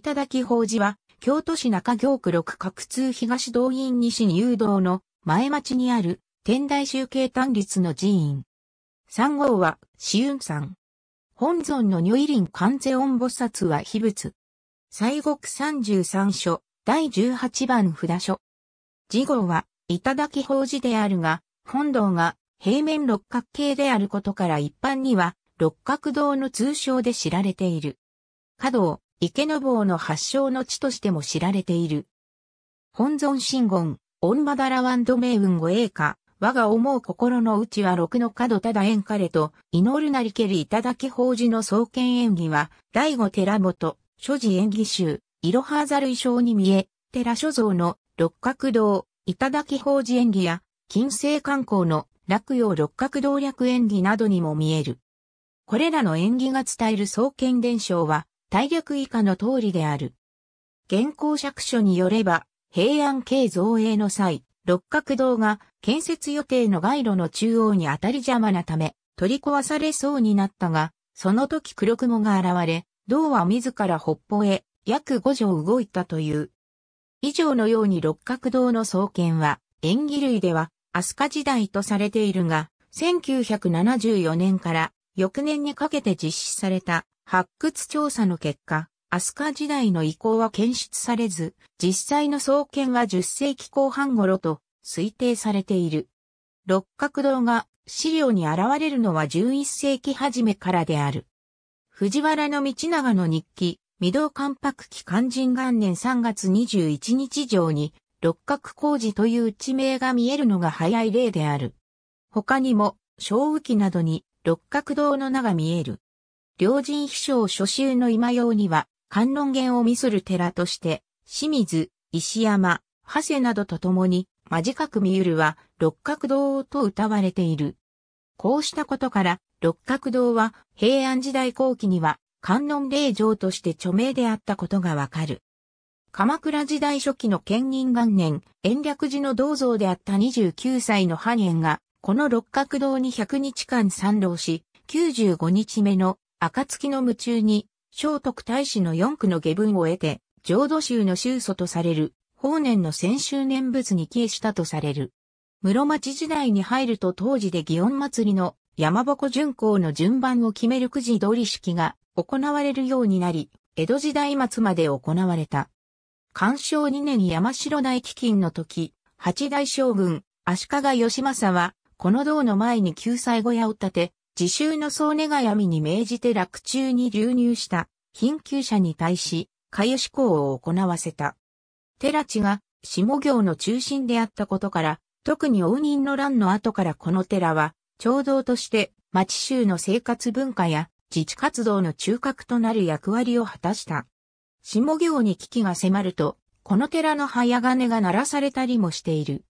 頂法寺は、京都市中京区六角通東道院西入道の前町にある天台集計単立の寺院。三号は、紫雲山。本尊の如意輪観世音菩薩は秘仏。西国三十三所、第十八番札所。次号は、頂法寺であるが、本堂が平面六角形であることから一般には、六角堂の通称で知られている。華池坊の発祥の地としても知られている。本尊神言、オンマダラワンド命運護栄華、我が思う心の内は六の角ただ縁彼と、祈るなりけりいただき法事の創建演技は、第五寺本、所持演技集、いろはざる衣装に見え、寺所蔵の六角堂、いただき法事演技や、金星観光の落葉六角動略演技などにも見える。これらの演技が伝える創建伝承は、大略以下の通りである。現行釈書によれば、平安京造営の際、六角堂が建設予定の街路の中央に当たり邪魔なため、取り壊されそうになったが、その時黒雲が現れ、銅は自ら北方へ約五条動いたという。以上のように六角堂の創建は、演技類では、飛鳥時代とされているが、1974年から翌年にかけて実施された発掘調査の結果、飛鳥時代の遺構は検出されず、実際の創建は10世紀後半頃と推定されている。六角堂が資料に現れるのは11世紀初めからである。藤原道長の日記、未堂関白期肝心元年3月21日上に、六角工事という地名が見えるのが早い例である。他にも、小雨期などに六角堂の名が見える。両人秘書を初秋の今用には、観音源を見する寺として、清水、石山、長谷などと共に、間近く見三るは六角堂と歌われている。こうしたことから、六角堂は平安時代後期には観音霊場として著名であったことがわかる。鎌倉時代初期の建仁元年、延暦寺の銅像であった29歳のハニンが、この六角堂に100日間参籠し、95日目の暁の夢中に、聖徳太子の四区の下文を得て、浄土宗の宗祖とされる、法然の先周念仏に帰依したとされる。室町時代に入ると当時で祇園祭りの山鉾巡行の順番を決めるくじ通り式が行われるようになり、江戸時代末まで行われた。干渉2年山城内飢饉の時、八大将軍、足利義政は、この道の前に救済小屋を建て、自習の総願闇に命じて落中に流入した貧窮者に対し、かゆ志向を行わせた。寺地が下行の中心であったことから、特に応仁の乱の後からこの寺は、長道として町州の生活文化や自治活動の中核となる役割を果たした。下行に危機が迫ると、この寺の早金が鳴らされたりもしている。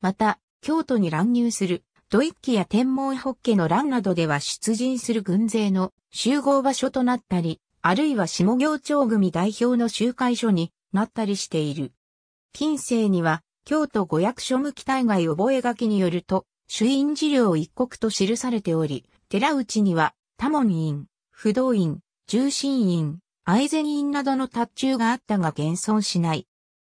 また、京都に乱入する土イッキや天文ホッケの乱などでは出陣する軍勢の集合場所となったり、あるいは下行町組代表の集会所になったりしている。近世には、京都五役所向き対外覚書によると、主因事領一国と記されており、寺内には、多門院、不動院、重心院、愛禅院などの達中があったが現存しない。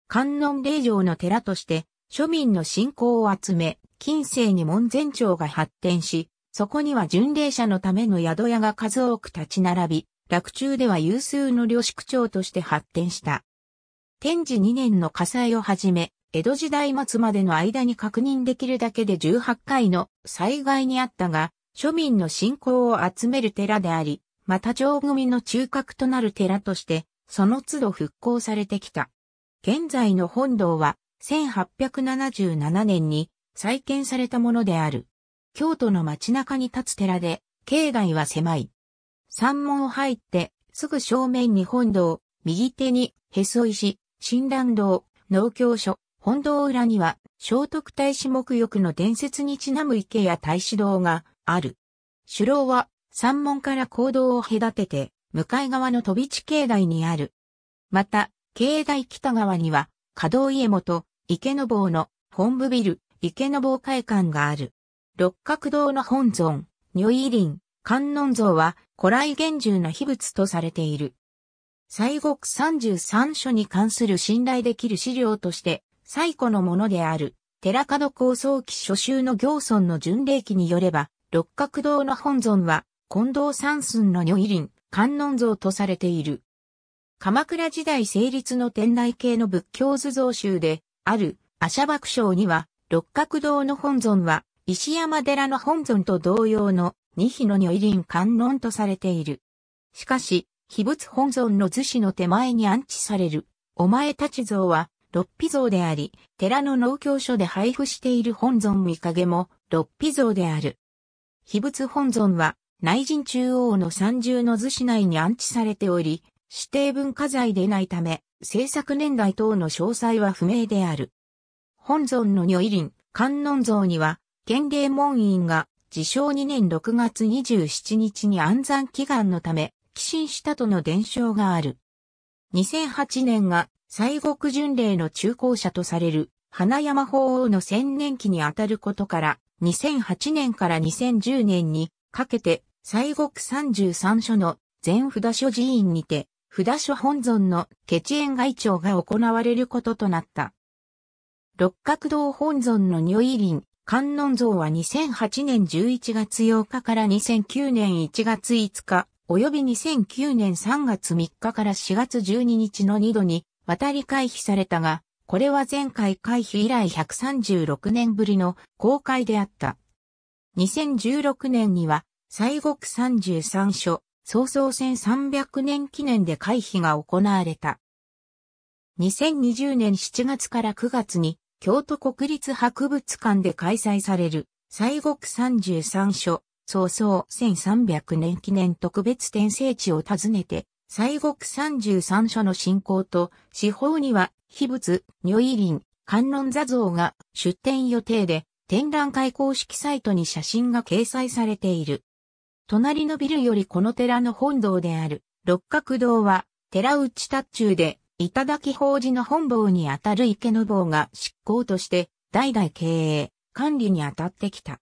観音霊場の寺として、庶民の信仰を集め、近世に門前町が発展し、そこには巡礼者のための宿屋が数多く立ち並び、洛中では有数の旅宿町として発展した。天治2年の火災をはじめ、江戸時代末までの間に確認できるだけで18回の災害にあったが、庶民の信仰を集める寺であり、また町組の中核となる寺として、その都度復興されてきた。現在の本堂は、1877年に再建されたものである。京都の街中に立つ寺で、境内は狭い。山門を入って、すぐ正面に本堂、右手に、へそ石、新蘭堂、農協所、本堂裏には、聖徳太子目浴の伝説にちなむ池や太子堂がある。首楼は、山門から行動を隔てて、向かい側の飛び地境内にある。また、境内北側には、稼道家元、池の坊の本部ビル、池坊会館がある。六角堂の本尊、如意林、観音像は古来厳重な秘仏とされている。西国三十三所に関する信頼できる資料として、最古のものである、寺門高僧期初秋の行村の巡礼記によれば、六角堂の本尊は、近藤三寸の如意林、観音像とされている。鎌倉時代成立の天台系の仏教図像集で、ある、阿シ爆章には、六角堂の本尊は、石山寺の本尊と同様の、二比の如意輪観音とされている。しかし、秘仏本尊の図紙の手前に安置される、お前たち像は、六比像であり、寺の農協所で配布している本尊見影も、六比像である。秘仏本尊は、内陣中央の三重の図紙内に安置されており、指定文化財でないため、制作年代等の詳細は不明である。本尊の如意輪、観音像には、県令門院が、自称2年6月27日に安産祈願のため、寄進したとの伝承がある。2008年が、西国巡礼の中高者とされる、花山法王の千年期にあたることから、2008年から2010年にかけて、西国33所の全札所寺院にて、札所本尊の血縁外長が行われることとなった。六角堂本尊の如意輪、観音像は2008年11月8日から2009年1月5日、及び2009年3月3日から4月12日の2度に渡り回避されたが、これは前回回避以来136年ぶりの公開であった。2016年には、西国33所、早総戦300年記念で回避が行われた。2020年7月から9月に、京都国立博物館で開催される、西国三十三所、早々1300年記念特別展聖地を訪ねて、西国三十三所の信仰と、四方には、秘仏、如意林、観音座像が出展予定で、展覧会公式サイトに写真が掲載されている。隣のビルよりこの寺の本堂である、六角堂は、寺内達中で、頂法事の本坊にあたる池坊が執行として代々経営、管理にあたってきた。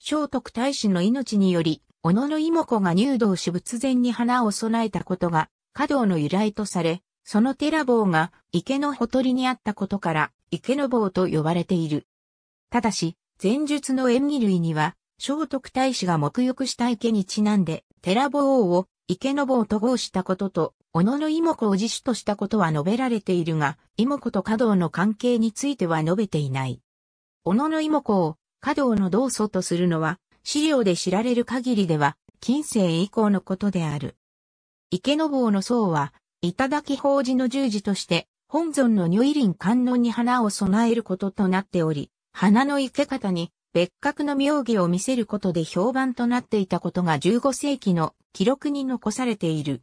聖徳太子の命により、小野妹子が入道し仏前に花を備えたことが、華道の由来とされ、その寺坊が池のほとりにあったことから、池の坊と呼ばれている。ただし、前述の演技類には、聖徳太子が沐浴した池にちなんで、寺坊を池の坊と号したことと、の妹子を自主としたことは述べられているが、妹子と華道の関係については述べていない。の妹子を華道の同祖とするのは、資料で知られる限りでは、近世以降のことである。池坊の僧は、頂法事の十字として、本尊の如意輪観音に花を備えることとなっており、花の生け方に別格の妙義を見せることで評判となっていたことが15世紀の記録に残されている。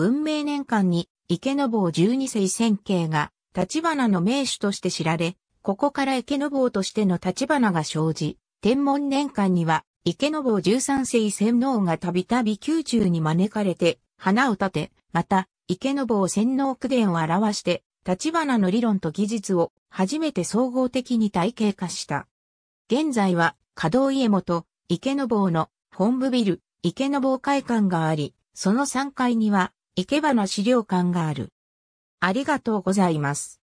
文明年間に池坊十二世千景が立花の名手として知られ、ここから池坊としての立花が生じ、天文年間には池坊十三世仙脳がたびたび宮中に招かれて花を立て、また池坊仙脳。区伝を表して、立花の理論と技術を初めて総合的に体系化した。現在は、稼働家元、池坊の本部ビル、池坊会館があり、その3階には、生け花資料館がある。ありがとうございます。